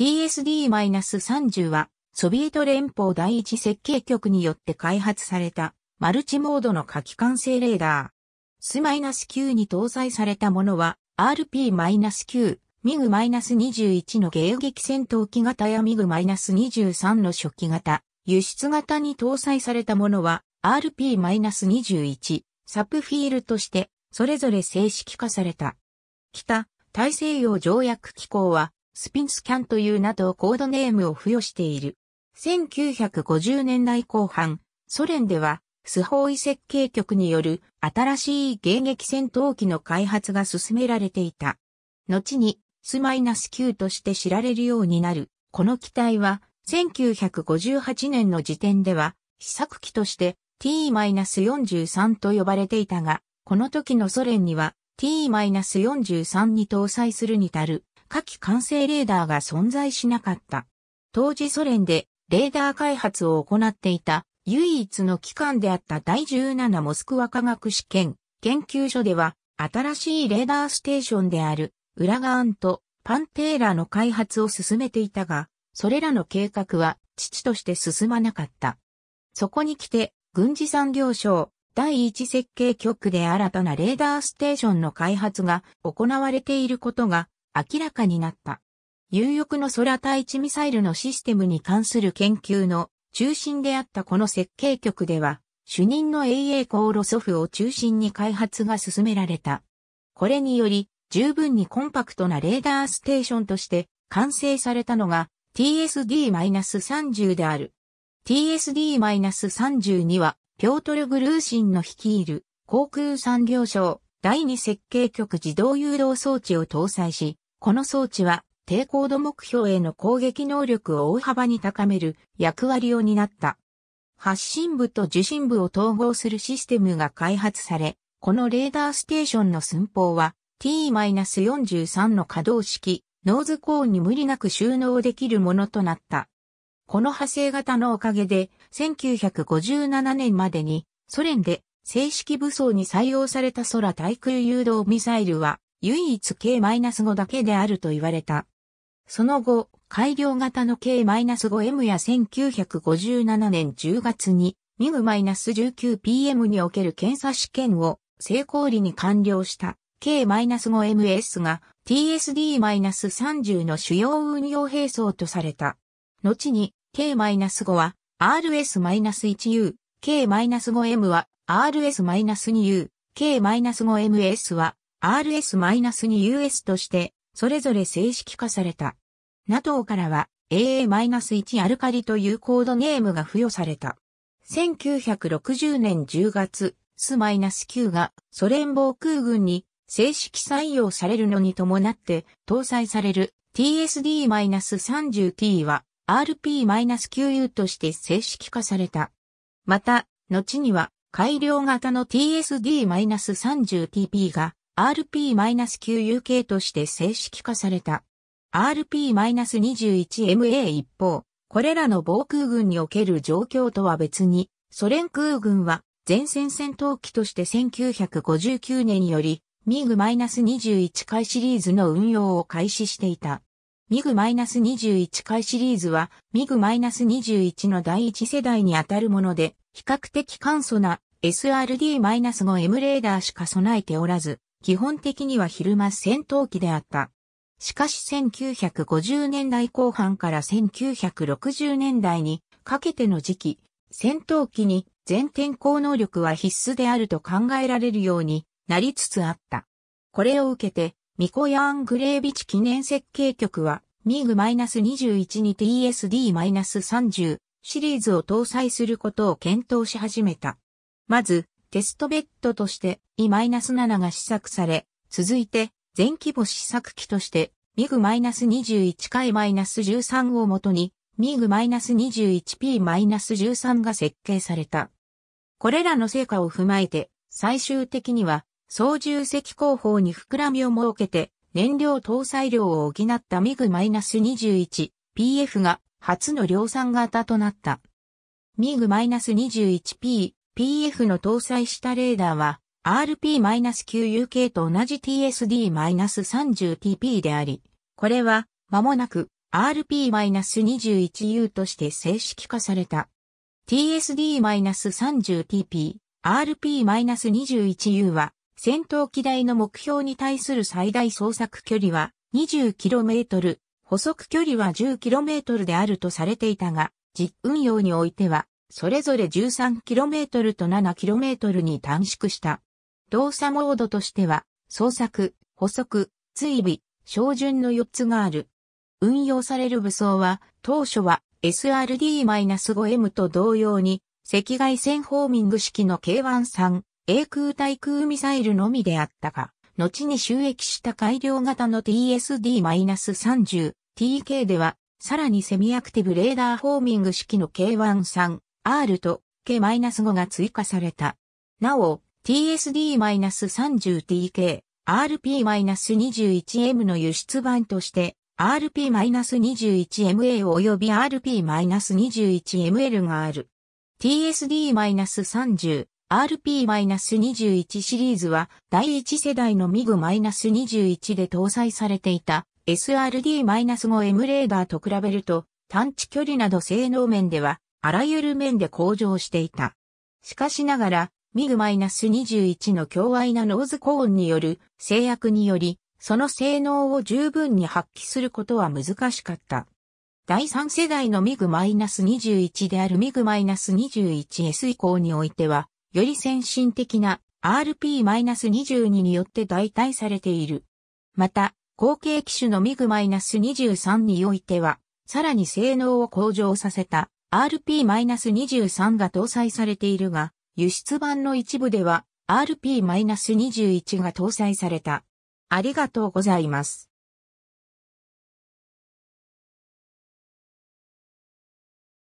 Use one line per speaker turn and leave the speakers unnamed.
TSD-30 は、ソビエト連邦第一設計局によって開発された、マルチモードの夏季管制レーダー。S-9 に搭載されたものは、RP-9、ミグ -21 の迎撃戦闘機型やミグ -23 の初期型、輸出型に搭載されたものは、RP-21、サプフィールとして、それぞれ正式化された。北、大西洋条約機構は、スピンスキャンというなどコードネームを付与している。1950年代後半、ソ連では、スホーイ設計局による新しい迎撃戦闘機の開発が進められていた。後に、スマイナス9として知られるようになる。この機体は、1958年の時点では、試作機として T-43 と呼ばれていたが、この時のソ連には T-43 に搭載するに足る火器完成レーダーが存在しなかった。当時ソ連でレーダー開発を行っていた唯一の機関であった第17モスクワ科学試験研究所では新しいレーダーステーションであるウラガーンとパンテーラの開発を進めていたが、それらの計画は父として進まなかった。そこに来て軍事産業省第一設計局で新たなレーダーステーションの開発が行われていることが明らかになった。有翼の空対地ミサイルのシステムに関する研究の中心であったこの設計局では、主任の AA コーロソフを中心に開発が進められた。これにより、十分にコンパクトなレーダーステーションとして完成されたのが TSD-30 である。t s d 3には、ピョートル・グルーシンの率いる航空産業省第二設計局自動誘導装置を搭載し、この装置は低高度目標への攻撃能力を大幅に高める役割を担った。発信部と受信部を統合するシステムが開発され、このレーダーステーションの寸法は T-43 の可動式、ノーズコーンに無理なく収納できるものとなった。この派生型のおかげで、1957年までにソ連で正式武装に採用された空対空誘導ミサイルは、唯一 K-5 だけであると言われた。その後、改良型の K-5M や1957年10月に MIG-19PM における検査試験を成功裏に完了した K-5MS が TSD-30 の主要運用並走とされた。後に K-5 は RS-1U、K-5M は RS-2U、K-5MS は RS-2US として、それぞれ正式化された。NATO からは AA-1 アルカリというコードネームが付与された。1960年10月、S-9 がソ連防空軍に正式採用されるのに伴って搭載される TSD-30T は RP-9U として正式化された。また、後には改良型の TSD-30TP が RP-9UK として正式化された。RP-21MA 一方、これらの防空軍における状況とは別に、ソ連空軍は前線戦闘機として1959年より、ミグ -21 回シリーズの運用を開始していた。ミグ -21 回シリーズは、ミグ -21 の第一世代にあたるもので、比較的簡素な SRD-5M レーダーしか備えておらず、基本的には昼間戦闘機であった。しかし1950年代後半から1960年代にかけての時期、戦闘機に全天候能力は必須であると考えられるようになりつつあった。これを受けて、ミコヤーン・グレービチ記念設計局は、ミーグ -21 に TSD-30 シリーズを搭載することを検討し始めた。まず、テストベッドとして E-7 が試作され、続いて全規模試作機として MiG-21 回 -13 をもとに MiG-21P-13 が設計された。これらの成果を踏まえて、最終的には操縦席後方に膨らみを設けて燃料搭載量を補った MiG-21 PF が初の量産型となった。MiG-21P PF の搭載したレーダーは RP-9UK と同じ TSD-30TP であり、これは間もなく RP-21U として正式化された。TSD-30TP、RP-21U は戦闘機台の目標に対する最大捜索距離は 20km、補足距離は 10km であるとされていたが、実運用においてはそれぞれ 13km と 7km に短縮した。動作モードとしては、捜索、補足、追尾、照準の4つがある。運用される武装は、当初は SRD-5M と同様に、赤外線ホーミング式の K13、A 空対空ミサイルのみであったが、後に収益した改良型の TSD-30、TK では、さらにセミアクティブレーダーホーミング式の K13、R と K-5 が追加された。なお、TSD-30TK、RP-21M の輸出版として、RP-21MA 及び RP-21ML がある。TSD-30、RP-21 シリーズは第一世代の MIG-21 で搭載されていた SRD-5M レーダーと比べると探知距離など性能面ではあらゆる面で向上していた。しかしながら、ミグ -21 の強愛なノーズコーンによる制約により、その性能を十分に発揮することは難しかった。第3世代のミグ -21 であるミグ -21S 以降においては、より先進的な RP-22 によって代替されている。また、後継機種のミグ -23 においては、さらに性能を向上させた RP-23 が搭載されているが、輸出版の一部では RP-21 が搭載された。ありがとうございます。